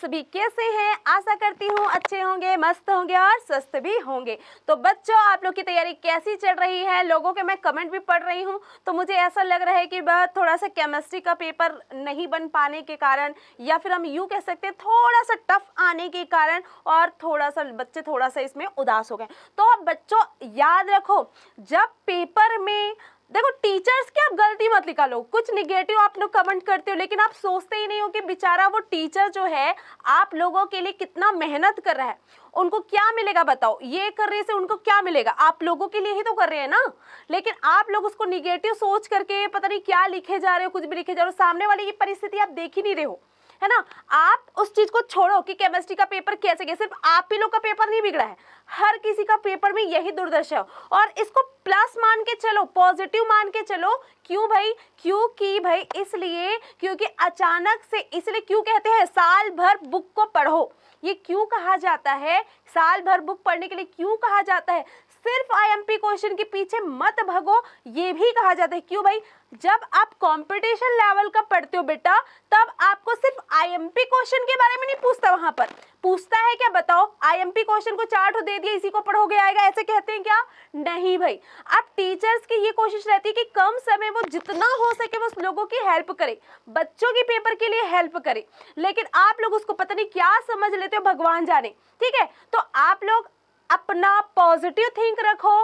सभी कैसे हैं आशा करती हूँ अच्छे होंगे मस्त होंगे और स्वस्थ भी होंगे तो बच्चों आप लोग की तैयारी कैसी चल रही है लोगों के मैं कमेंट भी पढ़ रही हूँ तो मुझे ऐसा लग रहा है कि वह थोड़ा सा केमिस्ट्री का पेपर नहीं बन पाने के कारण या फिर हम यूँ कह सकते हैं थोड़ा सा टफ आने के कारण और थोड़ा सा बच्चे थोड़ा सा इसमें उदास हो गए तो बच्चों याद रखो जब पेपर में देखो टीचर्स की आप गलती मत निकालो कुछ निगेटिव आप लोग कमेंट करते हो लेकिन आप सोचते ही नहीं हो कि बेचारा वो टीचर जो है आप लोगों के लिए कितना मेहनत कर रहा है उनको क्या मिलेगा बताओ ये करने से उनको क्या मिलेगा आप लोगों के लिए ही तो कर रहे हैं ना लेकिन आप लोग उसको निगेटिव सोच करके पता नहीं क्या लिखे जा रहे हो कुछ भी लिखे जा रहे हो सामने वाले की परिस्थिति आप देख ही नहीं रहे हो है ना आप उस चीज़ को छोड़ो कि केमिस्ट्री का पेपर कैसे गया सिर्फ आप ही लोग का पेपर नहीं बिगड़ा है हर किसी का पेपर में यही दुर्दशा हो और इसको प्लस मान के चलो पॉजिटिव मान के चलो क्यों भाई क्योंकि भाई इसलिए क्योंकि अचानक से इसलिए क्यों कहते हैं साल भर बुक को पढ़ो ये क्यों कहा जाता है साल भर बुक पढ़ने के लिए क्यों कहा जाता है सिर्फ आईएमपी क्वेश्चन के पीछे मत भगो ये भी कहा जाता है क्यों भाई जब आप कंपटीशन लेवल का पढ़ते हो बेटा तब आपको सिर्फ आईएमपी क्वेश्चन के बारे में नहीं पूछता वहां पर पूछता है क्या बताओ आईएमपी क्वेश्चन को चार्ट दे दिया इसी को पढ़ोगे आएगा ऐसे कहते हैं क्या नहीं भाई अब टीचर्स की ये कोशिश रहती है कि कम समय वो जितना हो सके वो उस लोगों की हेल्प करे बच्चों के पेपर के लिए हेल्प करे लेकिन आप लोग उसको पता नहीं क्या समझ लेते हो भगवान जाने ठीक है तो आप लोग अपना पॉजिटिव थिंक रखो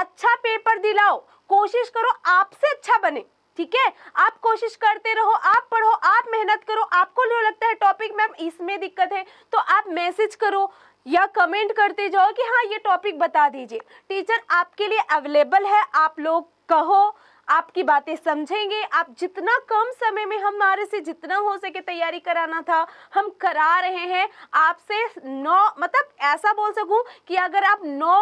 अच्छा पेपर दिलाओ कोशिश करो आपसे अच्छा बने ठीक है आप कोशिश करते रहो आप पढ़ो आप मेहनत करो आपको जो लगता है टॉपिक मैम इसमें दिक्कत है तो आप मैसेज करो या कमेंट करते जाओ कि हाँ ये टॉपिक बता दीजिए टीचर आपके लिए अवेलेबल है आप लोग कहो आपकी बातें समझेंगे आप जितना कम समय में हमारे से जितना हो सके तैयारी कराना था हम करा रहे हैं आपसे नौ मतलब ऐसा बोल सकूं कि अगर आप नौ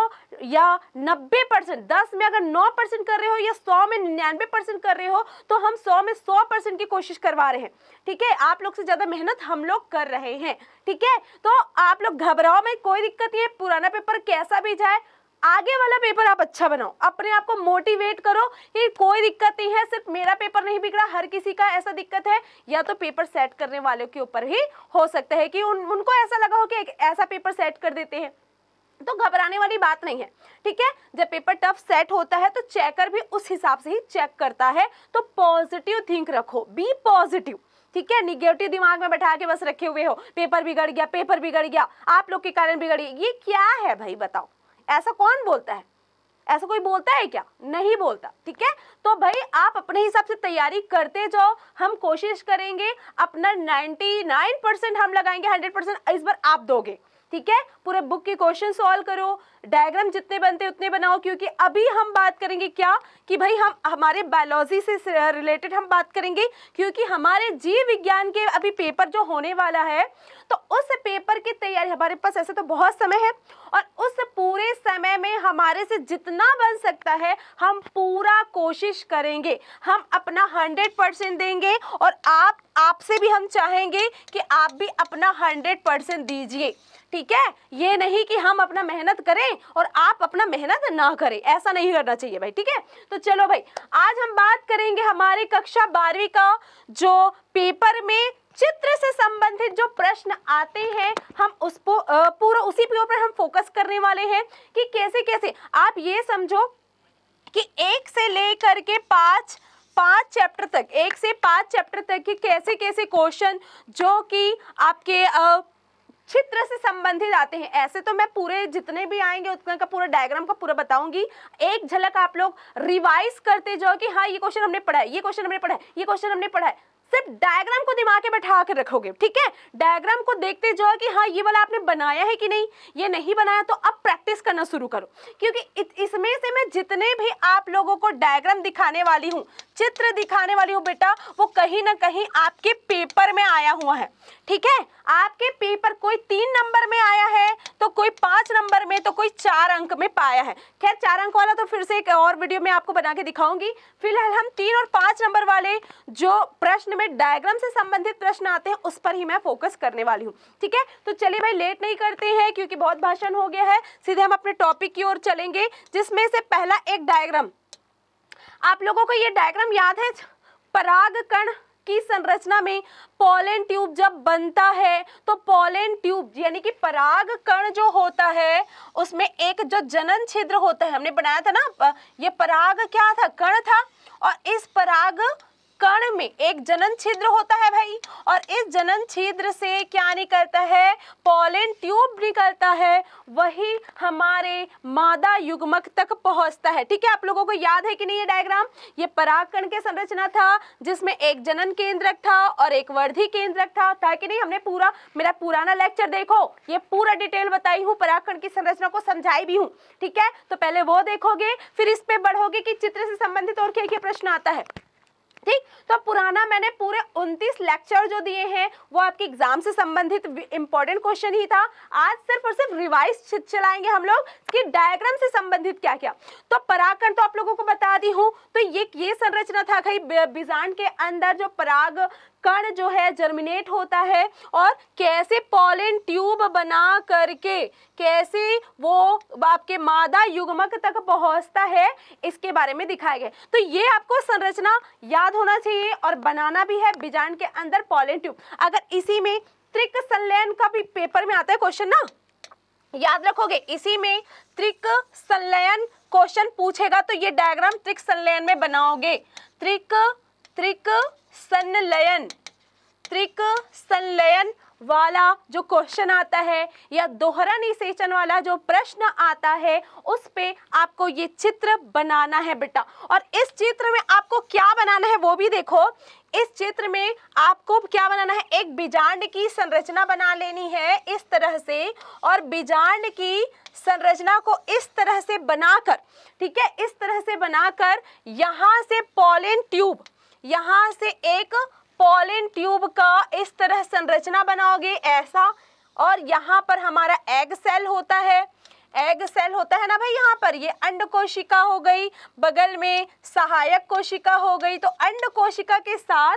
या नब्बे परसेंट दस में अगर नौ परसेंट कर रहे हो या सौ में निन्यानवे परसेंट कर रहे हो तो हम सौ में सौ परसेंट की कोशिश करवा रहे हैं ठीक है आप लोग से ज़्यादा मेहनत हम लोग कर रहे हैं ठीक है तो आप लोग घबराओ में कोई दिक्कत नहीं है पुराना पेपर कैसा भी जाए आगे वाला पेपर आप अच्छा बनाओ अपने आप को मोटिवेट करो कि कोई दिक्कत नहीं है सिर्फ मेरा पेपर नहीं बिगड़ा हर किसी का ऐसा दिक्कत है या तो पेपर सेट करने वालों के ऊपर ही हो सकता है कि उन, उनको ऐसा लगा हो कि ऐसा पेपर सेट कर देते हैं तो घबराने वाली बात नहीं है ठीक है जब पेपर टफ सेट होता है तो चेकर भी उस हिसाब से ही चेक करता है तो पॉजिटिव थिंक रखो बी पॉजिटिव ठीक है निगेटिव दिमाग में बैठा के बस रखे हुए हो पेपर बिगड़ गया पेपर बिगड़ गया आप लोग के कारण बिगड़ गया ये क्या है भाई बताओ ऐसा कौन बोलता है ऐसा कोई बोलता है क्या नहीं बोलता ठीक है तो भाई आप अपने हिसाब से तैयारी करते जाओ हम कोशिश करेंगे अपना 99 परसेंट हम लगाएंगे 100 परसेंट इस बार आप दोगे ठीक है पूरे बुक के क्वेश्चन सॉल्व करो डायग्राम जितने बनते उतने बनाओ क्योंकि अभी हम बात करेंगे क्या कि भाई हम हमारे बायोलॉजी से रिलेटेड हम बात करेंगे क्योंकि हमारे जीव विज्ञान के अभी पेपर जो होने वाला है तो उस पेपर की तैयारी हमारे पास ऐसे तो बहुत समय है और उस पूरे समय में हमारे से जितना बन सकता है हम पूरा कोशिश करेंगे हम अपना हंड्रेड परसेंट देंगे और आप आपसे भी हम चाहेंगे कि आप भी अपना हंड्रेड परसेंट दीजिए ठीक है ये नहीं कि हम अपना मेहनत करें और आप अपना मेहनत ना करें ऐसा नहीं करना चाहिए भाई ठीक है तो चलो भाई आज हम बात करेंगे हमारे कक्षा बारहवीं का जो पेपर में चित्र से संबंधित जो प्रश्न आते हैं हम उस पूरा उसी पे ऊपर हम फोकस करने वाले हैं कि कैसे कैसे आप ये समझो कि एक से लेकर के पांच पांच चैप्टर तक एक से पांच चैप्टर तक के कैसे कैसे क्वेश्चन जो कि आपके आ, चित्र से संबंधित आते हैं ऐसे तो मैं पूरे जितने भी आएंगे उतना का पूरा डायग्राम का पूरा बताऊंगी एक झलक आप लोग रिवाइज करते जाओ कि हाँ ये क्वेश्चन हमने पढ़ा है ये क्वेश्चन हमने पढ़ा है ये क्वेश्चन हमने पढ़ा है सिर्फ डायग्राम को दिमाग में बैठा कर रखोगे ठीक है डायग्राम को देखते जाओ कि हाँ ये वाला आपने बनाया है कि नहीं ये नहीं बनाया तो अब प्रैक्टिस करना शुरू करो क्योंकि इसमें से मैं जितने भी आप लोगों को डायग्राम दिखाने वाली हूँ चित्र दिखाने वाली हूँ बेटा वो कहीं ना कहीं आपके पेपर में आया हुआ है ठीक है आपके पेपर कोई तीन नंबर में आया है तो कोई पांच नंबर में तो कोई चार अंक में पाया है खैर चार अंक वाला तो फिर से एक और वीडियो में आपको बना के दिखाऊंगी फिलहाल हम तीन और पांच नंबर वाले जो प्रश्न में डायग्राम से संबंधित प्रश्न आते हैं उस पर ही मैं फोकस करने वाली हूँ ठीक है तो चलिए भाई लेट नहीं करते हैं क्योंकि बहुत भाषण हो गया है सीधे हम अपने टॉपिक की ओर चलेंगे जिसमें से पहला एक डायग्राम आप लोगों को ये डायग्राम याद है पराग कण की संरचना में पॉलेन ट्यूब जब बनता है तो पॉलेन ट्यूब यानी कि पराग कण जो होता है उसमें एक जो जनन छिद्र होता है हमने बनाया था ना ये पराग क्या था कण था और इस पराग कण में एक जनन छिद्र होता है भाई और इस जनन छिद्र से क्या निकलता है पॉलिन ट्यूब निकलता है वही हमारे मादा युग्मक तक पहुंचता है ठीक है आप लोगों को याद है कि नहीं ये डायग्राम ये परागकण के संरचना था जिसमें एक जनन केंद्रक था और एक वर्धी केंद्रक था ताकि नहीं हमने पूरा मेरा पुराना लेक्चर देखो ये पूरा डिटेल बताई हूँ पराकण की संरचना को समझाई भी हूँ ठीक है तो पहले वो देखोगे फिर इस पे बढ़ोगे कि चित्र से संबंधित और क्या क्या प्रश्न आता है ठीक तो पुराना मैंने पूरे 29 लेक्चर जो दिए हैं वो आपके एग्जाम से संबंधित इंपॉर्टेंट क्वेश्चन ही था आज सिर्फ और सिर्फ रिवाइज चलाएंगे हम लोग कि डायग्राम से संबंधित क्या क्या तो परागकण तो आप लोगों को बता दी हूँ तो ये ये संरचना था खाई बीजांड के अंदर जो पराग कण जो है जर्मिनेट होता है और कैसे पॉलिन ट्यूब बना करके कैसे वो आपके मादा युग्मक तक पहुंचता है इसके बारे में दिखाया गया तो ये आपको संरचना याद होना चाहिए और बनाना भी है बीजांड के अंदर पॉलिन ट्यूब अगर इसी में त्रिक संलयन का भी पेपर में आता है क्वेश्चन ना याद रखोगे इसी में त्रिक संलयन क्वेश्चन पूछेगा तो ये डायग्राम त्रिक संलयन में बनाओगे त्रिक त्रिक संलयन त्रिक संलयन वाला जो क्वेश्चन आता है या दोहरा निषेचन वाला जो प्रश्न आता है उस पे आपको ये चित्र बनाना है बेटा और इस चित्र में आपको क्या बनाना है वो भी देखो इस चित्र में आपको क्या बनाना है एक बीजांड की संरचना बना लेनी है इस तरह से और बीजांड की संरचना को इस तरह से बनाकर ठीक है इस तरह से बनाकर यहाँ से पॉलिन ट्यूब यहाँ से एक पॉलिन ट्यूब का इस तरह संरचना बनाओगे ऐसा और यहाँ पर हमारा एग सेल होता है एग सेल होता है ना भाई यहाँ पर ये अंड कोशिका हो गई बगल में सहायक कोशिका हो गई तो अंड कोशिका के साथ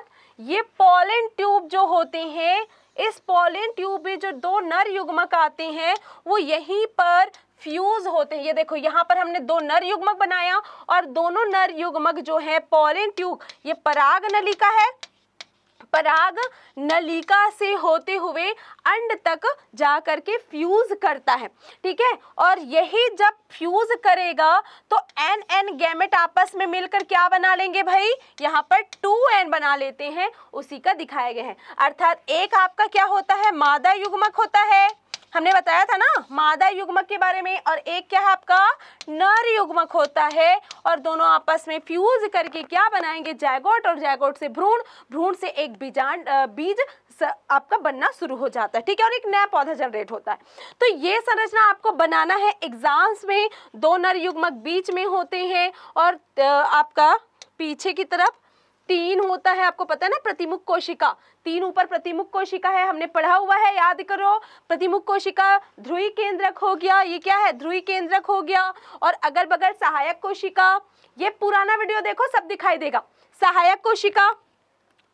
ये पॉलिन ट्यूब जो होते हैं इस पॉलिन ट्यूब में जो दो नर युग्मक आते हैं वो यहीं पर फ्यूज होते हैं ये देखो यहाँ पर हमने दो नर युग्मक बनाया और दोनों नर युग्मक जो है पॉलिन ट्यूब ये पराग नलिका है पराग नलिका से होते हुए अंड तक जा करके के फ्यूज करता है ठीक है और यही जब फ्यूज करेगा तो एन एन गैमेट आपस में मिलकर क्या बना लेंगे भाई यहाँ पर टू एन बना लेते हैं उसी का दिखाया गया है अर्थात एक आपका क्या होता है मादा युग्मक होता है हमने बताया था ना मादा युग्मक के बारे में और एक क्या है आपका नर युग्मक होता है और दोनों आपस में फ्यूज करके क्या बनाएंगे जैगोट और जैगोट से भ्रूण भ्रूण से एक बीजान बीज आपका बनना शुरू हो जाता है ठीक है और एक नया पौधा जनरेट होता है तो ये संरचना आपको बनाना है एग्जाम्स में दो नर युग्मक बीच में होते हैं और आपका पीछे की तरफ तीन होता है आपको पता है ना प्रतिमुख कोशिका तीन ऊपर प्रतिमुख कोशिका है हमने पढ़ा हुआ है याद करो प्रतिमुख कोशिका ध्रुवी केंद्रक हो गया ये क्या है ध्रुवी केंद्रक हो गया और अगल बगल सहायक कोशिका ये पुराना वीडियो देखो सब दिखाई देगा सहायक कोशिका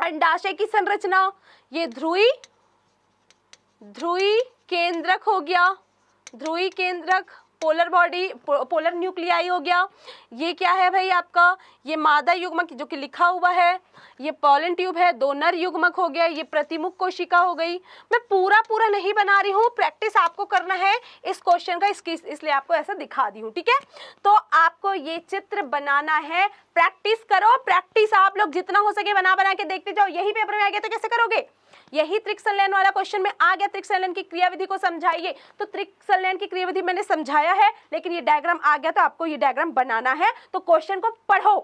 अंडाशय की संरचना ये ध्रुवी ध्रुवी केंद्रक हो गया ध्रुवी केंद्रक पोलर बॉडी पोलर न्यूक्लियाई हो गया ये क्या है भाई आपका ये मादा युग्मक जो कि लिखा हुआ है ये पॉलन ट्यूब है दो नर युग्मक हो गया ये प्रतिमुख कोशिका हो गई मैं पूरा पूरा नहीं बना रही हूँ प्रैक्टिस आपको करना है इस क्वेश्चन का इसकी इसलिए आपको ऐसा दिखा दी हूँ ठीक है तो आपको ये चित्र बनाना है प्रैक्टिस करो प्रैक्टिस आप लोग जितना हो सके बना बना के देखते जाओ यही पेपर में आ गया तो कैसे करोगे यही त्रिक्सलैन वाला क्वेश्चन में आ गया त्रिक्सलैन की क्रियाविधि को समझाइए तो त्रिक्सलैन की क्रियाविधि मैंने समझाया है लेकिन ये डायग्राम आ गया तो आपको ये डायग्राम बनाना है तो क्वेश्चन को पढ़ो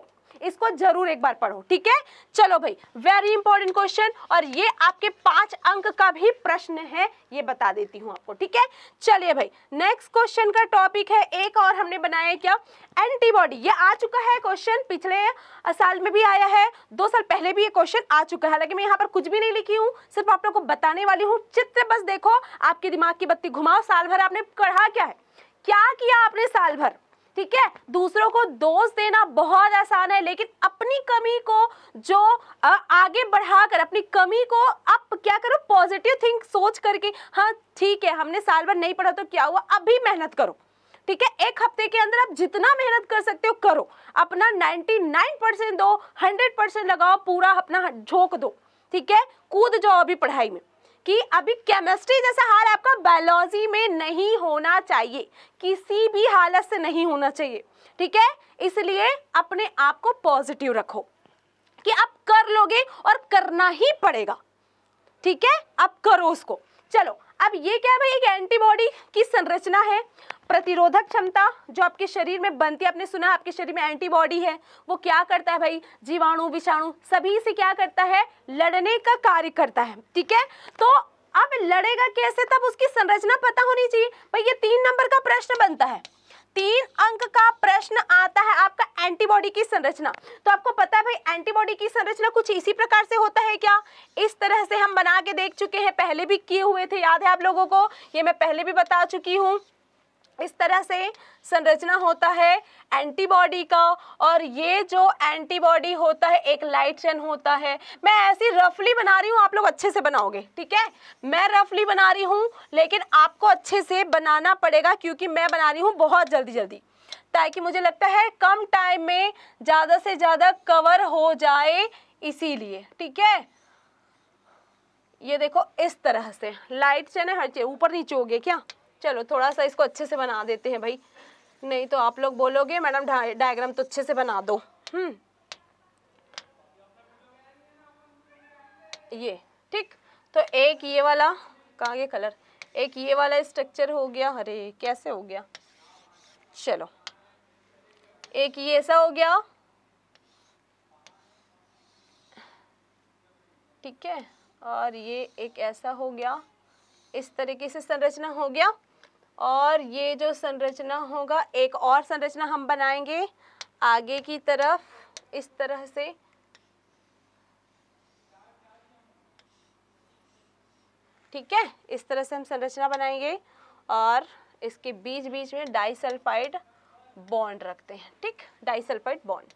इसको जरूर एक बार पढ़ो ठीक है चलो भाई वेरी इंपॉर्टेंट क्वेश्चन और ये आपके पांच अंक का भी प्रश्न है ये बता देती हूँ आपको ठीक है चलिए भाई नेक्स्ट क्वेश्चन का टॉपिक है एक और हमने बनाया क्या एंटीबॉडी ये आ चुका है क्वेश्चन पिछले साल में भी आया है दो साल पहले भी ये क्वेश्चन आ चुका है लेकिन मैं यहाँ पर कुछ भी नहीं लिखी हूँ सिर्फ आप लोग को बताने वाली हूँ चित्र बस देखो आपके दिमाग की बत्ती घुमाओ साल भर आपने पढ़ा क्या है क्या किया आपने साल भर ठीक है दूसरों को दोष देना बहुत आसान है लेकिन अपनी कमी को जो आगे बढ़ाकर अपनी कमी को आप क्या करो पॉजिटिव थिंक सोच करके हाँ ठीक है हमने साल भर नहीं पढ़ा तो क्या हुआ अभी मेहनत करो ठीक है एक हफ्ते के अंदर आप जितना मेहनत कर सकते हो करो अपना 99 परसेंट दो 100 परसेंट लगाओ पूरा अपना झोंक दो ठीक है कूद जाओ अभी पढ़ाई में कि अभी केमिस्ट्री जैसा हाल आपका बायोलॉजी में नहीं होना चाहिए किसी भी हालत से नहीं होना चाहिए ठीक है इसलिए अपने आप को पॉजिटिव रखो कि आप कर लोगे और करना ही पड़ेगा ठीक है आप करो उसको चलो अब ये क्या है भाई एक एंटीबॉडी की संरचना है प्रतिरोधक क्षमता जो आपके शरीर में बनती है आपने सुना आपके शरीर में एंटीबॉडी है वो क्या करता है भाई जीवाणु विषाणु सभी से क्या करता है लड़ने का कार्य करता है ठीक है तो अब लड़ेगा कैसे तब उसकी संरचना पता होनी चाहिए भाई ये तीन नंबर का प्रश्न बनता है तीन अंक का प्रश्न आता है आपका एंटीबॉडी की संरचना तो आपको पता है भाई एंटीबॉडी की संरचना कुछ इसी प्रकार से होता है क्या इस तरह से हम बना के देख चुके हैं पहले भी किए हुए थे याद है आप लोगों को ये मैं पहले भी बता चुकी हूँ इस तरह से संरचना होता है एंटीबॉडी का और ये जो एंटीबॉडी होता है एक लाइट चेन होता है मैं ऐसी रफली बना रही हूँ आप लोग अच्छे से बनाओगे ठीक है मैं रफली बना रही हूँ लेकिन आपको अच्छे से बनाना पड़ेगा क्योंकि मैं बना रही हूँ बहुत जल्दी जल्दी ताकि मुझे लगता है कम टाइम में ज़्यादा से ज़्यादा कवर हो जाए इसीलिए ठीक है ये देखो इस तरह से लाइट चेन है हर चीज ऊपर नीचे हो गए क्या चलो थोड़ा सा इसको अच्छे से बना देते हैं भाई नहीं तो आप लोग बोलोगे मैडम डायग्राम तो अच्छे से बना दो हम्म। ये ठीक तो एक ये वाला कहा गया कलर एक ये वाला स्ट्रक्चर हो गया अरे कैसे हो गया चलो एक ये ऐसा हो गया ठीक है और ये एक ऐसा हो गया इस तरीके से संरचना हो गया और ये जो संरचना होगा एक और संरचना हम बनाएंगे आगे की तरफ इस तरह से ठीक है इस तरह से हम संरचना बनाएंगे और इसके बीच बीच में डाइसल्फाइड बॉन्ड रखते हैं ठीक डाइसल्फाइड बॉन्ड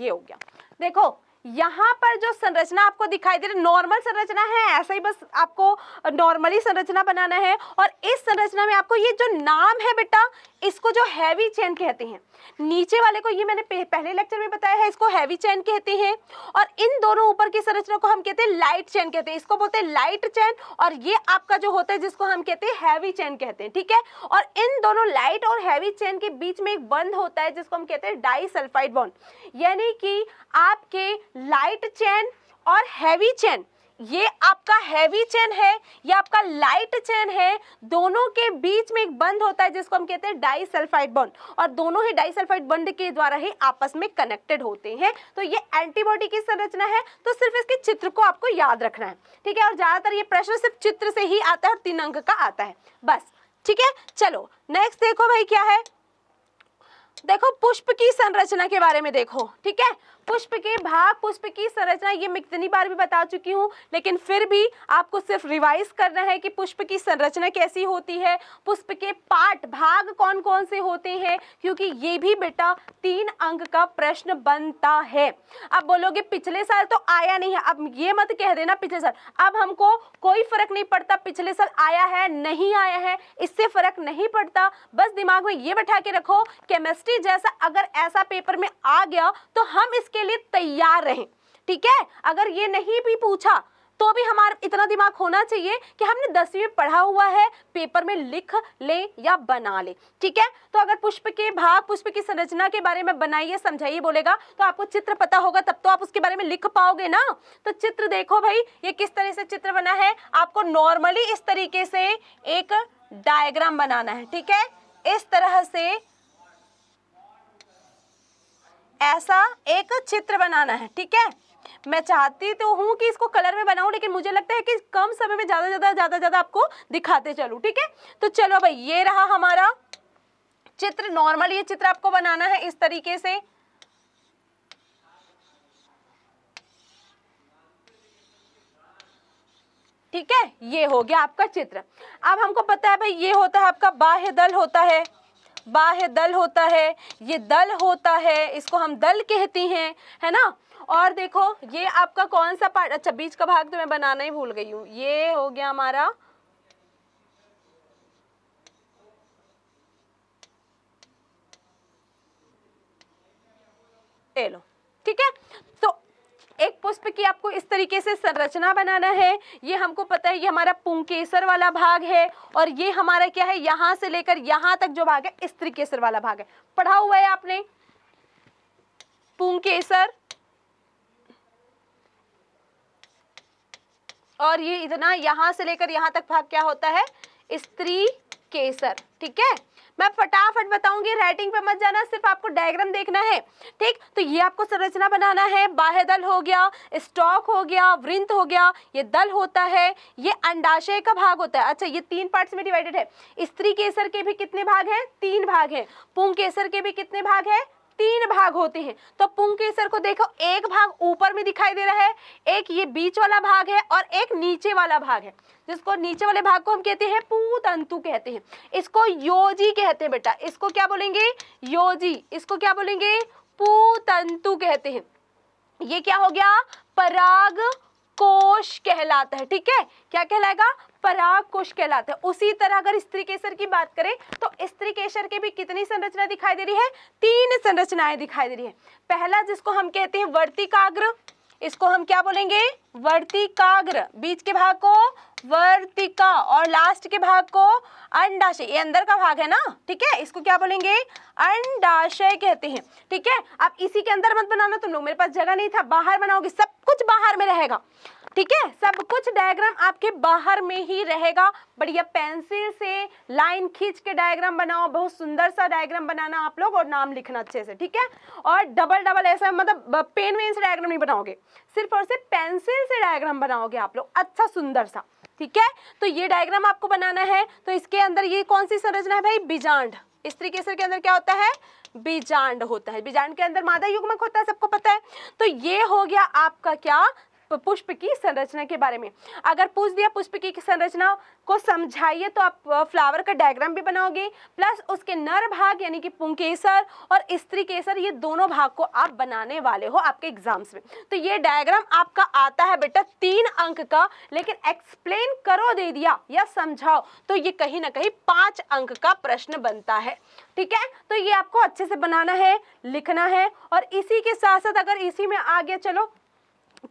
ये हो गया देखो यहाँ पर जो संरचना आपको दिखाई दे रही नॉर्मल संरचना है ऐसा ही बस आपको नॉर्मली संरचना बनाना है और इस संरचना में आपको ये जो नाम है बेटा इसको जो हैवी चेन कहते हैं नीचे वाले को ये मैंने पहले लेक्चर में बताया है इसको हैवी चेन कहते हैं और इन दोनों ऊपर की संरचना को हम कहते हैं लाइट चेन कहते हैं इसको बोलते हैं लाइट चैन और ये आपका जो होता है जिसको हम कहते हैं हैवी चैन कहते हैं ठीक है और इन दोनों लाइट और हैवी चैन के बीच में एक बंद होता है जिसको हम कहते हैं डाई सल्फाइड बॉन्ड यानी कि आपके लाइट चैन और हैवी चैन ये आपका हैवी चैन है ये आपका लाइट चैन है दोनों के बीच में एक बंद होता है जिसको हम कहते हैं डाई सल्फाइड बॉन्ड और दोनों ही डाई सल्फाइड बॉन्ड के द्वारा ही आपस में कनेक्टेड होते हैं तो ये एंटीबॉडी की संरचना है तो सिर्फ इसके चित्र को आपको याद रखना है ठीक है और ज़्यादातर ये प्रश्न सिर्फ चित्र से ही आता है तीन अंक का आता है बस ठीक है चलो नेक्स्ट देखो भाई क्या है देखो पुष्प की संरचना के बारे में देखो ठीक है पुष्प के भाव पुष्प की संरचना ये मैं कितनी बार भी बता चुकी हूँ लेकिन फिर भी आपको सिर्फ रिवाइज करना है कि पुष्प की संरचना कैसी होती है पुष्प के पार्ट भाग कौन कौन से होते हैं क्योंकि ये भी बेटा तीन अंक का प्रश्न बनता है अब बोलोगे पिछले साल तो आया नहीं है अब ये मत कह देना पिछले साल अब हमको कोई फर्क नहीं पड़ता पिछले साल आया है नहीं आया है इससे फर्क नहीं पड़ता बस दिमाग में ये बैठा के रखो केमिस्ट्री जैसा अगर ऐसा पेपर में आ गया तो हम इसके के लिए तैयार रहें ठीक है अगर ये नहीं भी पूछा तो अभी हमारा इतना दिमाग होना चाहिए कि हमने दसवीं में पढ़ा हुआ है पेपर में लिख ले या बना ले ठीक है तो अगर पुष्प के भाग पुष्प की संरचना के बारे में बनाइए समझाइए बोलेगा तो आपको चित्र पता होगा तब तो आप उसके बारे में लिख पाओगे ना तो चित्र देखो भाई ये किस तरह से चित्र बना है आपको नॉर्मली इस तरीके से एक डायग्राम बनाना है ठीक है इस तरह से ऐसा एक चित्र बनाना है ठीक है मैं चाहती तो हूँ कि इसको कलर में बनाऊँ लेकिन मुझे लगता है कि कम समय में ज़्यादा ज़्यादा ज़्यादा ज़्यादा आपको दिखाते चलूँ ठीक है तो चलो भाई ये रहा हमारा चित्र नॉर्मल ये चित्र आपको बनाना है इस तरीके से ठीक है ये हो गया आपका चित्र अब हमको पता है भाई ये होता है आपका बाह्य दल होता है बाह्य दल होता है ये दल होता है इसको हम दल कहती हैं है ना और देखो ये आपका कौन सा पार्ट अच्छा बीच का भाग तो मैं बनाना ही भूल गई हूँ ये हो गया हमारा ए लो ठीक है पुष्प की आपको इस तरीके से संरचना बनाना है ये हमको पता है ये हमारा पुंकेसर वाला भाग है और ये हमारा क्या है यहां से लेकर यहां तक जो भाग है इस त्रिकेसर वाला भाग है पढ़ा हुआ है आपने पुंकेसर और ये इतना यहां से लेकर यहां तक भाग क्या होता है स्त्री केसर ठीक है मैं फटाफट बताऊंगी राइटिंग पे मत जाना सिर्फ आपको डायग्राम देखना है ठीक तो ये आपको संरचना बनाना है बाह्य दल हो गया स्टॉक हो गया वृंत हो गया ये दल होता है ये अंडाशय का भाग होता है अच्छा ये तीन पार्ट्स में डिवाइडेड है स्त्री केसर के भी कितने भाग हैं तीन भाग हैं पुंग केसर के भी कितने भाग हैं तीन भाग होते हैं तो पुंग केसर को देखो एक भाग ऊपर में दिखाई दे रहा है एक ये बीच वाला भाग है और एक नीचे वाला भाग है जिसको नीचे वाले भाग को हम कहते हैं पूतंतु कहते हैं इसको योजी कहते हैं बेटा इसको क्या बोलेंगे योजी इसको क्या बोलेंगे पूतंतु कहते हैं ये क्या हो गया पराग कोश कहलाता है ठीक है क्या कहलाएगा पराग कोश कहलाते हैं उसी तरह अगर स्त्री केसर की बात करें तो स्त्री केसर के भी कितनी संरचना दिखाई दे रही है तीन संरचनाएं दिखाई दे रही है पहला जिसको हम कहते हैं वर्तिकाग्र इसको हम क्या बोलेंगे वर्तिकाग्र बीच के भाग को वर्तिका और लास्ट के भाग को अंडाशय ये अंदर का भाग है ना ठीक है इसको क्या बोलेंगे अंडाशय कहते हैं ठीक है अब इसी के अंदर मत बनाना तुम लोग मेरे पास जगह नहीं था बाहर बनाओगे सब कुछ बाहर में रहेगा ठीक है सब कुछ डायग्राम आपके बाहर में ही रहेगा बढ़िया पेंसिल से लाइन खींच के डायग्राम बनाओ बहुत सुंदर सा डायग्राम बनाना आप लोग और नाम लिखना अच्छे से ठीक है और डबल डबल ऐसा मतलब पेन वेन से डायग्राम नहीं बनाओगे सिर्फ और सिर्फ पेंसिल से डायग्राम बनाओगे आप लोग अच्छा सुंदर सा ठीक है तो ये डायग्राम आपको बनाना है तो इसके अंदर ये कौन सी संरचना है भाई बीजांड इस तरीके से अंदर क्या होता है बीजांड होता है बीजांड के अंदर मादा युग्मक होता है सबको पता है तो ये हो गया आपका क्या पुष्प की संरचना के बारे में अगर पूछ दिया पुष्प की संरचना को समझाइए तो आप फ्लावर का डायग्राम भी बनाओगे प्लस उसके नर भाग यानी कि पुंकेसर और स्त्री केसर ये दोनों भाग को आप बनाने वाले हो आपके एग्जाम्स में तो ये डायग्राम आपका आता है बेटा तीन अंक का लेकिन एक्सप्लेन करो दे दिया या समझाओ तो ये कहीं ना कहीं पांच अंक का प्रश्न बनता है ठीक है तो ये आपको अच्छे से बनाना है लिखना है और इसी के साथ साथ अगर इसी में आगे चलो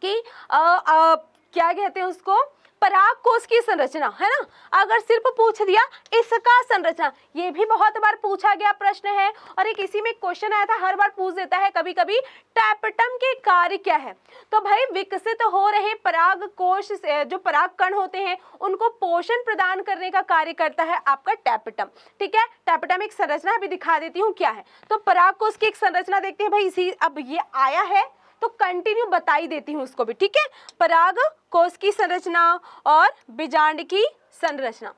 कि आ, आ, क्या कहते हैं उसको पराग कोष की संरचना है ना अगर सिर्फ पूछ दिया इसका संरचना ये भी बहुत बार पूछा गया प्रश्न है और एक इसी में क्वेश्चन आया था हर बार पूछ देता है कभी कभी टैपटम के कार्य क्या है तो भाई विकसित हो रहे पराग कोश जो पराग कण होते हैं उनको पोषण प्रदान करने का कार्य करता है आपका टैपटम ठीक है टैपटम एक संरचना अभी दिखा देती हूँ क्या है तो पराग कोष की एक संरचना देखते हैं भाई इसी अब ये आया है तो कंटिन्यू बताई देती हूँ उसको भी ठीक है पराग कोष की संरचना और बीजांड की संरचना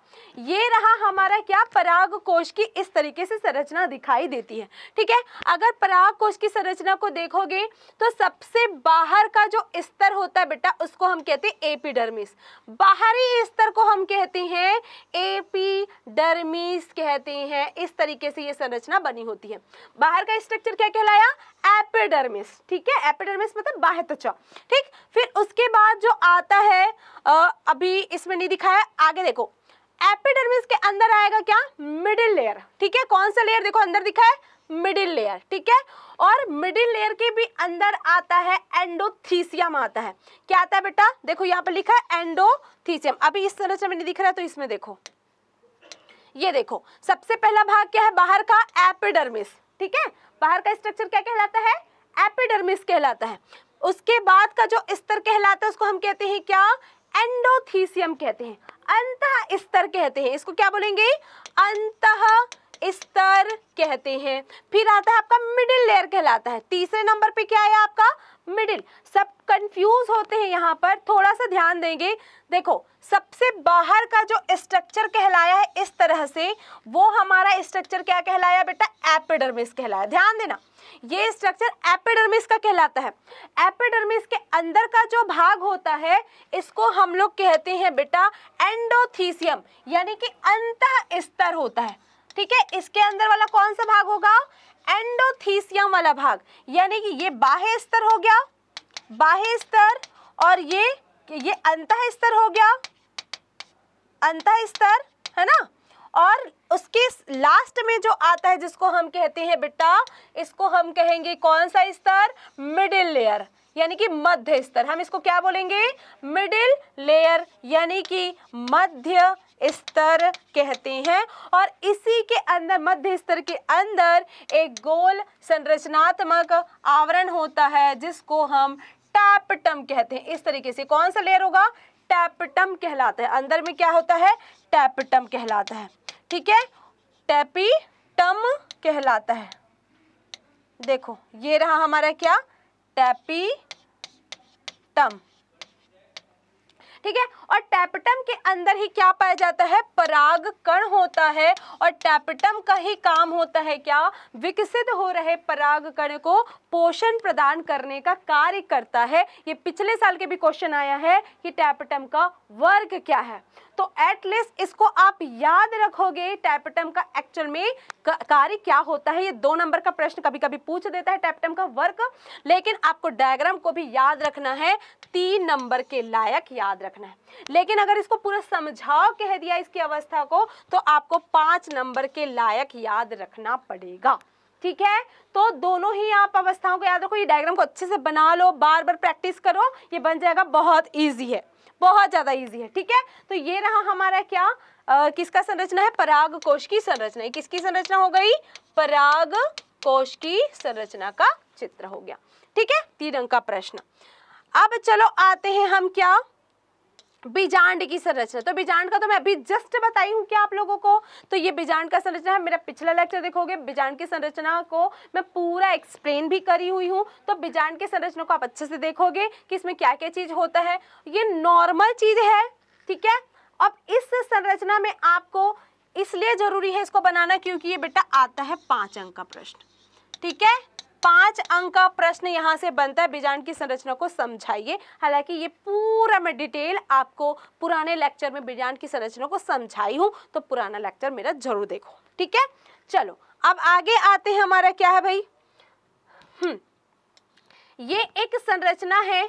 ये रहा हमारा क्या पराग कोश की इस तरीके से संरचना दिखाई देती है ठीक है अगर पराग कोश की संरचना को देखोगे तो सबसे बाहर का जो स्तर होता है बेटा उसको हम कहते हैं एपिडर्मिस बाहरी स्तर को हम कहते हैं एपिडर्मिस कहते हैं इस तरीके से ये संरचना बनी होती है बाहर का स्ट्रक्चर क्या कहलाया एपिडर्मिस ठीक है एपिडर्मिस मतलब बाह्य त्वचा ठीक फिर उसके बाद जो आता है आ, अभी इसमें नहीं दिखाया आगे देखो एपिडर्मिस के अंदर आएगा क्या मिडिल लेयर ठीक है कौन सा लेयर देखो अंदर दिखा है मिडिल लेयर ठीक है और मिडिल लेयर के भी अंदर आता है एंडोथीसियम आता है क्या आता है बेटा देखो यहाँ पर लिखा है एंडोथीसियम अभी इस तरह से मैंने दिख रहा है तो इसमें देखो ये देखो सबसे पहला भाग क्या है बाहर का एपिडर्मिस ठीक है बाहर का स्ट्रक्चर क्या कहलाता है एपिडर्मिस कहलाता है उसके बाद का जो स्तर कहलाता है उसको हम कहते हैं क्या एंडोथीसियम कहते हैं अंत स्तर कहते हैं इसको क्या बोलेंगे अंत स्तर कहते हैं फिर आता है आपका मिडिल लेयर कहलाता है तीसरे नंबर पे क्या है आपका मिडिल सब कंफ्यूज होते हैं यहाँ पर थोड़ा सा ध्यान देंगे देखो सबसे बाहर का जो स्ट्रक्चर कहलाया है इस तरह से वो हमारा स्ट्रक्चर क्या कहलाया बेटा एपिडर्मिस कहलाया ध्यान देना ये स्ट्रक्चर एपिडर्मिस का कहलाता है एपिडर्मिस के अंदर का जो भाग होता है इसको हम लोग कहते हैं बेटा एंडोथीसियम यानी कि अंत स्तर होता है ठीक है इसके अंदर वाला कौन सा भाग होगा एंडोथीसियम वाला भाग यानी कि ये बाह्य स्तर हो गया बाह्य स्तर और ये ये अंत स्तर हो गया अंत स्तर है ना और उसके लास्ट में जो आता है जिसको हम कहते हैं बेटा इसको हम कहेंगे कौन सा स्तर मिडिल लेयर यानी कि मध्य स्तर हम इसको क्या बोलेंगे मिडिल लेयर यानी कि मध्य स्तर कहते हैं और इसी के अंदर मध्य स्तर के अंदर एक गोल संरचनात्मक आवरण होता है जिसको हम टैपटम कहते हैं इस तरीके से कौन सा लेयर होगा टैपटम कहलाता है अंदर में क्या होता है टैपटम कहलाता है ठीक है टैपीटम कहलाता है देखो ये रहा हमारा क्या टैपी टम ठीक है और टैपटम के अंदर ही क्या पाया जाता है पराग कण होता है और टैपटम का ही काम होता है क्या विकसित हो रहे पराग कण को पोषण प्रदान करने का कार्य करता है ये पिछले साल के भी क्वेश्चन आया है कि टैपटम का वर्ग क्या है तो एटलीस्ट इसको आप याद रखोगे टैपेटम का एक्चुअल में कार्य क्या होता है ये दो नंबर का प्रश्न कभी कभी पूछ देता है टैपेटम का वर्क लेकिन आपको डायग्राम को भी याद रखना है तीन नंबर के लायक याद रखना है लेकिन अगर इसको पूरा समझाओ कह दिया इसकी अवस्था को तो आपको पांच नंबर के लायक याद रखना पड़ेगा ठीक है तो दोनों ही आप अवस्थाओं को याद रखो ये डायग्राम को अच्छे से बना लो बार बार प्रैक्टिस करो ये बन जाएगा बहुत ईजी है बहुत ज़्यादा ईजी है ठीक है तो ये रहा हमारा क्या आ, किसका संरचना है पराग कोश की संरचना किसकी संरचना हो गई पराग कोश की संरचना का चित्र हो गया ठीक है तीन अंक का प्रश्न अब चलो आते हैं हम क्या बीजांड की संरचना तो बीजांड का तो मैं अभी जस्ट बताई हूँ क्या आप लोगों को तो ये बीजांड का संरचना है मेरा पिछला लेक्चर देखोगे बीजांड की संरचना को मैं पूरा एक्सप्लेन भी करी हुई हूँ तो बीजांड की संरचना को आप अच्छे से देखोगे कि इसमें क्या क्या चीज़ होता है ये नॉर्मल चीज़ है ठीक है अब इस संरचना में आपको इसलिए ज़रूरी है इसको बनाना क्योंकि ये बेटा आता है पांच अंक का प्रश्न ठीक है पांच अंक का प्रश्न यहाँ से बनता है बीजांड की संरचना को समझाइए हालांकि ये पूरा मैं डिटेल आपको पुराने लेक्चर में बीजांड की संरचना को समझाई हूँ तो पुराना लेक्चर मेरा जरूर देखो ठीक है चलो अब आगे आते हैं हमारा क्या है भाई हम्म ये एक संरचना है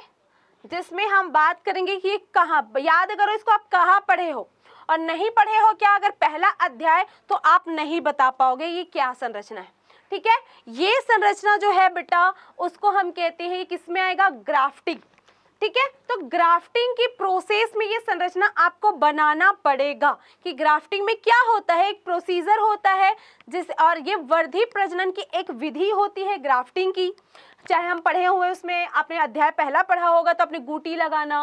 जिसमें हम बात करेंगे कि ये कहाँ याद करो इसको आप कहाँ पढ़े हो और नहीं पढ़े हो क्या अगर पहला अध्याय तो आप नहीं बता पाओगे ये क्या संरचना है ठीक है ये संरचना जो है बेटा उसको हम कहते हैं किसमें आएगा ग्राफ्टिंग ठीक है तो ग्राफ्टिंग की प्रोसेस में ये संरचना आपको बनाना पड़ेगा कि ग्राफ्टिंग में क्या होता है एक प्रोसीजर होता है जिस और ये वर्धी प्रजनन की एक विधि होती है ग्राफ्टिंग की चाहे हम पढ़े हुए उसमें आपने अध्याय पहला पढ़ा होगा तो अपने गूटी लगाना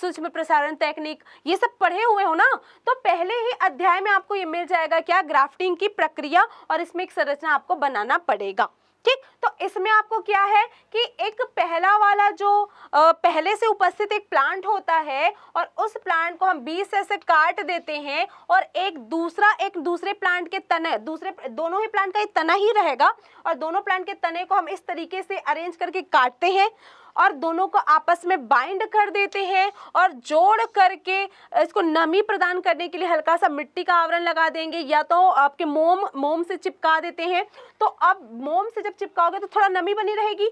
सूक्ष्म प्रसारण तकनीक ये सब पढ़े हुए हो ना तो पहले ही अध्याय में आपको ये मिल जाएगा क्या ग्राफ्टिंग की प्रक्रिया और इसमें एक संरचना आपको बनाना पड़ेगा ठीक तो इसमें आपको क्या है कि एक पहला वाला जो पहले से उपस्थित एक प्लांट होता है और उस प्लांट को हम बीज से ऐसे काट देते हैं और एक दूसरा एक दूसरे प्लांट के तने दूसरे दोनों ही प्लांट का एक तना ही रहेगा और दोनों प्लांट के तने को हम इस तरीके से अरेंज करके काटते हैं और दोनों को आपस में बाइंड कर देते हैं और जोड़ करके इसको नमी प्रदान करने के लिए हल्का सा मिट्टी का आवरण लगा देंगे या तो आपके मोम मोम से चिपका देते हैं तो अब मोम से जब चिपकाओगे तो थोड़ा नमी बनी रहेगी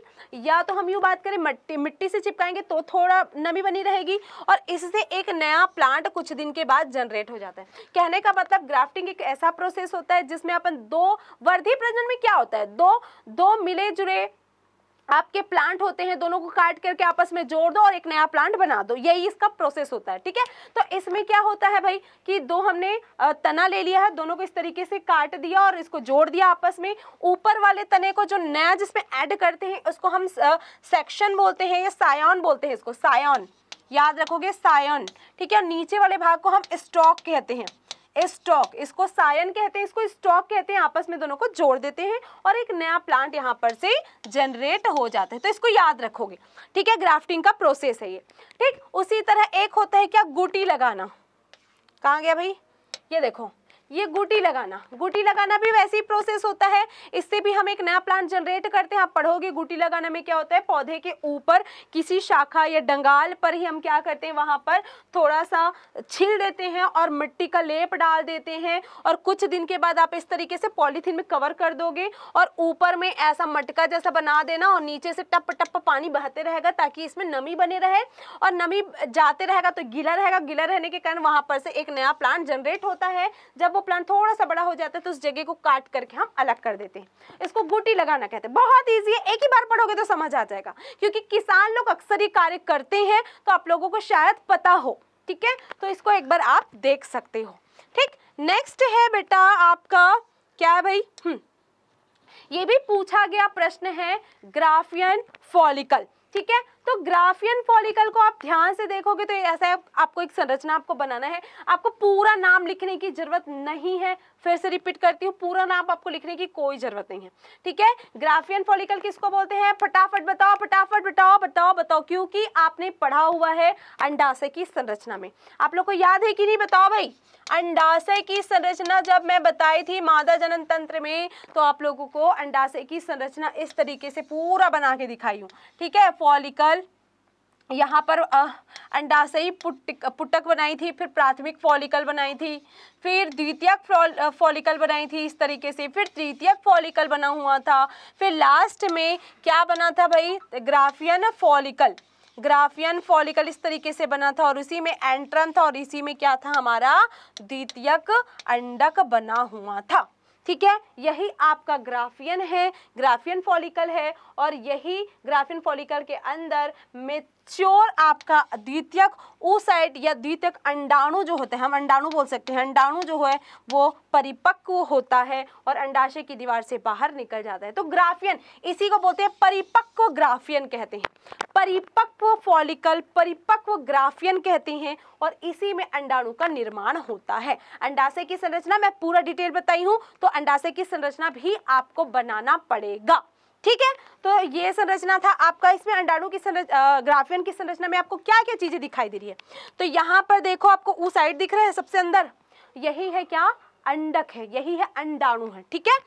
या तो हम यूँ बात करें मिट्टी मिट्टी से चिपकाएंगे तो थोड़ा नमी बनी रहेगी और इससे एक नया प्लांट कुछ दिन के बाद जनरेट हो जाता है कहने का मतलब ग्राफ्टिंग एक ऐसा प्रोसेस होता है जिसमें अपन दो वर्धी प्रजन में क्या होता है दो दो मिले जुड़े आपके प्लांट होते हैं दोनों को काट करके आपस में जोड़ दो और एक नया प्लांट बना दो यही इसका प्रोसेस होता है ठीक है तो इसमें क्या होता है भाई कि दो हमने तना ले लिया है दोनों को इस तरीके से काट दिया और इसको जोड़ दिया आपस में ऊपर वाले तने को जो नया जिसमें ऐड करते हैं उसको हम सेक्शन बोलते हैं या सायन बोलते हैं इसको सायन याद रखोगे सायन ठीक है और नीचे वाले भाग को हम स्टॉक कहते हैं स्टॉक इसको सायन कहते हैं इसको स्टॉक कहते हैं आपस में दोनों को जोड़ देते हैं और एक नया प्लांट यहाँ पर से जनरेट हो जाता है तो इसको याद रखोगे ठीक है ग्राफ्टिंग का प्रोसेस है ये ठीक उसी तरह एक होता है क्या गुटी लगाना कहाँ गया भाई ये देखो ये गुटी लगाना गुटी लगाना भी वैसे ही प्रोसेस होता है इससे भी हम एक नया प्लांट जनरेट करते हैं आप पढ़ोगे गुटी लगाना में क्या होता है पौधे के ऊपर किसी शाखा या डंगाल पर ही हम क्या करते हैं वहाँ पर थोड़ा सा छील देते हैं और मिट्टी का लेप डाल देते हैं और कुछ दिन के बाद आप इस तरीके से पॉलीथीन में कवर कर दोगे और ऊपर में ऐसा मटका जैसा बना देना और नीचे से टप टप पानी बहते रहेगा ताकि इसमें नमी बने रहे और नमी जाते रहेगा तो गीला रहेगा गीला रहने के कारण वहाँ पर से एक नया प्लांट जनरेट होता है जब को प्लांट थोड़ा सा बड़ा हो जाता है तो उस जगह को काट करके हम अलग कर देते हैं इसको गुटी लगाना कहते हैं बहुत ईजी है एक ही बार पढ़ोगे तो समझ आ जाएगा क्योंकि किसान लोग अक्सर ही कार्य करते हैं तो आप लोगों को शायद पता हो ठीक है तो इसको एक बार आप देख सकते हो ठीक नेक्स्ट है बेटा आपका क्या है भाई हम्म। ये भी पूछा गया प्रश्न है ग्राफियन फॉलिकल ठीक है तो ग्राफियन फॉलिकल को आप ध्यान से देखोगे तो ऐसा आपको एक संरचना आपको बनाना है आपको पूरा नाम लिखने की जरूरत नहीं है फिर से रिपीट करती हूँ पूरा नाम आपको लिखने की कोई जरूरत नहीं है ठीक है ग्राफियन फॉलिकल किसको बोलते हैं फटाफट बताओ फटाफट बताओ बताओ बताओ क्योंकि आपने पढ़ा हुआ है अंडाशय की संरचना में आप लोग को याद है कि नहीं बताओ भाई अंडाशय की संरचना जब मैं बताई थी मादा जनन तंत्र में तो आप लोगों को अंडाशय की संरचना इस तरीके से पूरा बना के दिखाई हूँ ठीक है फॉलिकल यहाँ पर अंडाशयी पुट पुटक बनाई थी फिर प्राथमिक फॉलिकल बनाई थी फिर द्वितीयक फॉलिकल बनाई थी इस तरीके से फिर तृतीयक फॉलिकल बना हुआ था फिर लास्ट में क्या बना था भाई ग्राफियन फॉलिकल ग्राफियन फॉलिकल इस तरीके से बना था और उसी में एंट्रम था और इसी में क्या था हमारा द्वितीयक अंडक बना हुआ था ठीक है यही आपका ग्राफियन है ग्राफियन फॉलिकल है और यही ग्राफियन फॉलिकल के अंदर मिथ चोर आपका द्वितीयक ऊसाइट या द्वितीयक अंडाणु जो होते हैं हम अंडाणु बोल सकते हैं अंडाणु जो है वो परिपक्व होता है और अंडाशय की दीवार से बाहर निकल जाता है तो ग्राफियन इसी को बोलते हैं परिपक्व ग्राफियन कहते हैं परिपक्व फॉलिकल परिपक्व ग्राफियन कहते हैं और इसी में अंडाणु का निर्माण होता है अंडाशय की संरचना मैं पूरा डिटेल बताई हूँ तो अंडाशय की संरचना भी आपको बनाना पड़ेगा ठीक है तो ये संरचना था आपका इसमें अंडाणु की संरचना ग्राफियन की संरचना में आपको क्या क्या चीज़ें दिखाई दे रही है तो यहाँ पर देखो आपको ऊ साइड दिख रहा है सबसे अंदर यही है क्या अंडक है यही है अंडाणु है ठीक है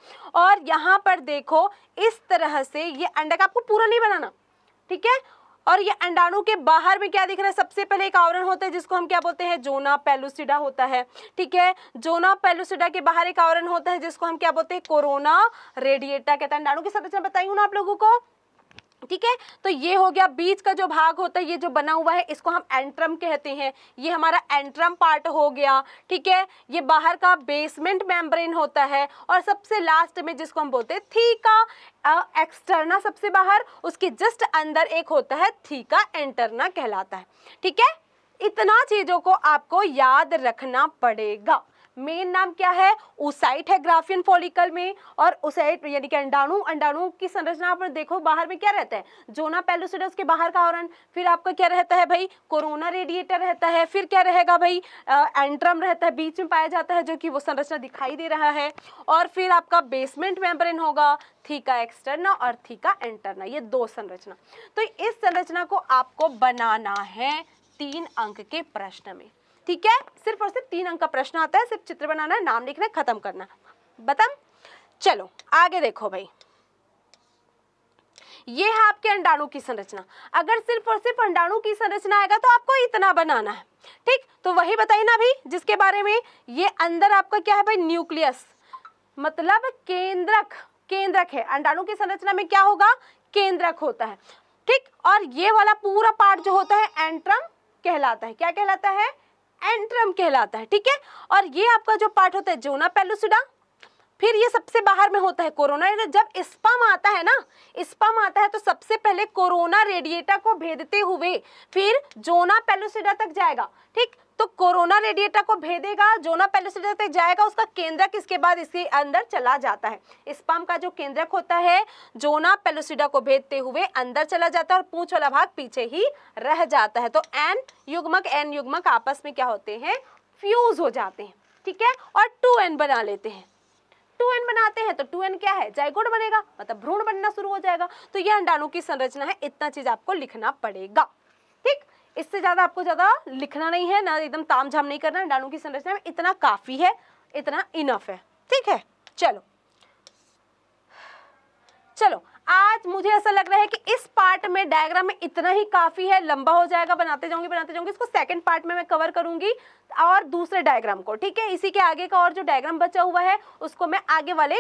और यहाँ पर देखो इस तरह से ये अंडक आपको पूरा नहीं बनाना ठीक है और ये अंडाणु के बाहर में क्या दिख रहा है सबसे पहले एक आवरण होता है जिसको हम क्या बोलते हैं जोना पेलुसिडा होता है ठीक है जोना पेलुसिडा के बाहर एक आवरण होता है जिसको हम क्या बोलते हैं कोरोना रेडिएटा कहते हैं अंडाणु की संरचना बताई हूँ ना आप लोगों को ठीक है तो ये हो गया बीच का जो भाग होता है ये जो बना हुआ है इसको हम एंट्रम कहते हैं ये हमारा एंट्रम पार्ट हो गया ठीक है ये बाहर का बेसमेंट मेम्ब्रेन होता है और सबसे लास्ट में जिसको हम बोलते हैं थी का एक्सटर्ना सबसे बाहर उसके जस्ट अंदर एक होता है थी का एंटरना कहलाता है ठीक है इतना चीज़ों को आपको याद रखना पड़ेगा मेन नाम क्या है उसाइट है ग्राफियन फॉलिकल में और उसाइट यानी कि अंडाणु अंडाणु की संरचना आप देखो बाहर में क्या रहता है जोना पेलोसिडस के बाहर का आवरण फिर आपका क्या रहता है भाई कोरोना रेडिएटर रहता है फिर क्या रहेगा भाई एंट्रम रहता है बीच में पाया जाता है जो कि वो संरचना दिखाई दे रहा है और फिर आपका बेसमेंट मेम्ब्रेन होगा थीका एक्सटर्ना और थीका एंटरना ये दो संरचना तो इस संरचना को आपको बनाना है तीन अंक के प्रश्न में ठीक है सिर्फ और सिर्फ तीन अंक का प्रश्न आता है सिर्फ चित्र बनाना है नाम लिखना खत्म करना बतम चलो आगे देखो भाई ये है आपके अंडाणु की संरचना अगर सिर्फ और सिर्फ अंडाणु की संरचना आएगा तो आपको इतना बनाना है ठीक तो वही बताइए ना भाई जिसके बारे में ये अंदर आपका क्या है भाई न्यूक्लियस मतलब केंद्रक केंद्रक है अंडाणु की संरचना में क्या होगा केंद्रक होता है ठीक और ये वाला पूरा पार्ट जो होता है एंट्रम कहलाता है क्या कहलाता है एंट्रम कहलाता है ठीक है और ये आपका जो पार्ट होता है जोना पेलुसिडा फिर ये सबसे बाहर में होता है कोरोना जब स्पम आता है ना स्पम आता है तो सबसे पहले कोरोना रेडिएटा को भेदते हुए फिर जोना पेलुसिडा तक जाएगा ठीक तो कोरोना रेडिएटर को भेदेगा जोना पेलोसिडर तक जाएगा उसका केंद्रक इसके बाद इसके अंदर चला जाता है स्पम का जो केंद्रक होता है जोना पेलोसिडा को भेदते हुए अंदर चला जाता है और पूछ वाला भाग पीछे ही रह जाता है तो एन युग्मक एन युग्मक आपस में क्या होते हैं फ्यूज हो जाते हैं ठीक है और टू एन बना लेते हैं 2n बनाते हैं तो 2n क्या है जायगोड बनेगा मतलब भ्रूण बनना शुरू हो जाएगा तो ये अंडाणु की संरचना है इतना चीज आपको लिखना पड़ेगा इससे ज़्यादा आपको ज़्यादा लिखना नहीं है ना एकदम ताम झाम नहीं करना डाणु की संरचना में इतना काफ़ी है इतना इनफ है ठीक है चलो चलो आज मुझे ऐसा लग रहा है कि इस पार्ट में डायग्राम में इतना ही काफ़ी है लंबा हो जाएगा बनाते जाऊंगी बनाते जाऊंगी इसको सेकंड पार्ट में मैं कवर करूंगी और दूसरे डायग्राम को ठीक है इसी के आगे का और जो डायग्राम बचा हुआ है उसको मैं आगे वाले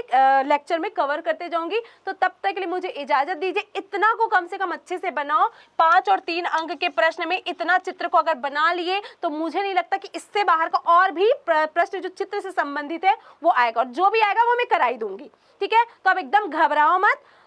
लेक्चर में कवर करते जाऊंगी तो तब तक के लिए मुझे इजाज़त दीजिए इतना को कम से कम अच्छे से बनाओ पांच और तीन अंक के प्रश्न में इतना चित्र को अगर बना लिए तो मुझे नहीं लगता कि इससे बाहर का और भी प्रश्न जो चित्र से संबंधित है वो आएगा और जो भी आएगा वो मैं कराई दूंगी ठीक है तो अब एकदम घबराओ मत